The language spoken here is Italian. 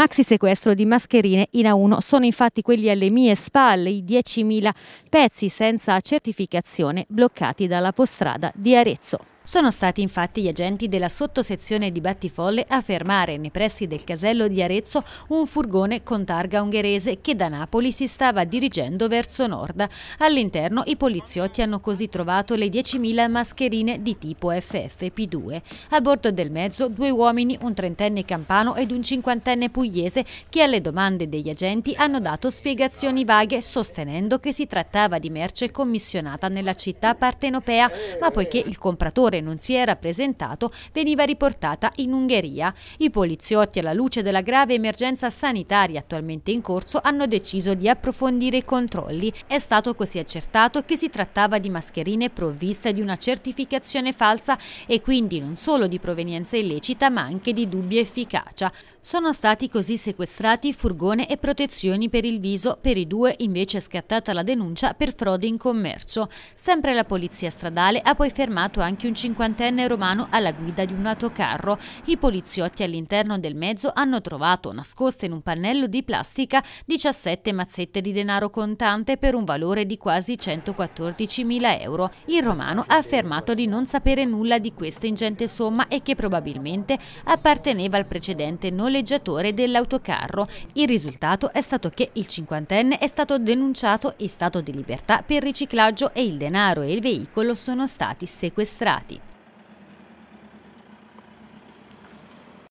Maxi sequestro di mascherine in A1 sono infatti quelli alle mie spalle, i 10.000 pezzi senza certificazione bloccati dalla postrada di Arezzo. Sono stati infatti gli agenti della sottosezione di Battifolle a fermare nei pressi del casello di Arezzo un furgone con targa ungherese che da Napoli si stava dirigendo verso nord. All'interno i poliziotti hanno così trovato le 10.000 mascherine di tipo FFP2. A bordo del mezzo due uomini, un trentenne campano ed un cinquantenne pugliese che alle domande degli agenti hanno dato spiegazioni vaghe sostenendo che si trattava di merce commissionata nella città partenopea ma poiché il compratore quale non si era presentato veniva riportata in Ungheria. I poliziotti, alla luce della grave emergenza sanitaria attualmente in corso, hanno deciso di approfondire i controlli. È stato così accertato che si trattava di mascherine provviste di una certificazione falsa e quindi non solo di provenienza illecita ma anche di dubbia efficacia. Sono stati così sequestrati furgone e protezioni per il viso, per i due invece è scattata la denuncia per frode in commercio. Sempre la polizia stradale ha poi fermato anche un 50 cinquantenne romano alla guida di un autocarro. I poliziotti all'interno del mezzo hanno trovato, nascoste in un pannello di plastica, 17 mazzette di denaro contante per un valore di quasi 114.000 euro. Il romano ha affermato di non sapere nulla di questa ingente somma e che probabilmente apparteneva al precedente noleggiatore dell'autocarro. Il risultato è stato che il cinquantenne è stato denunciato in stato di libertà per riciclaggio e il denaro e il veicolo sono stati sequestrati.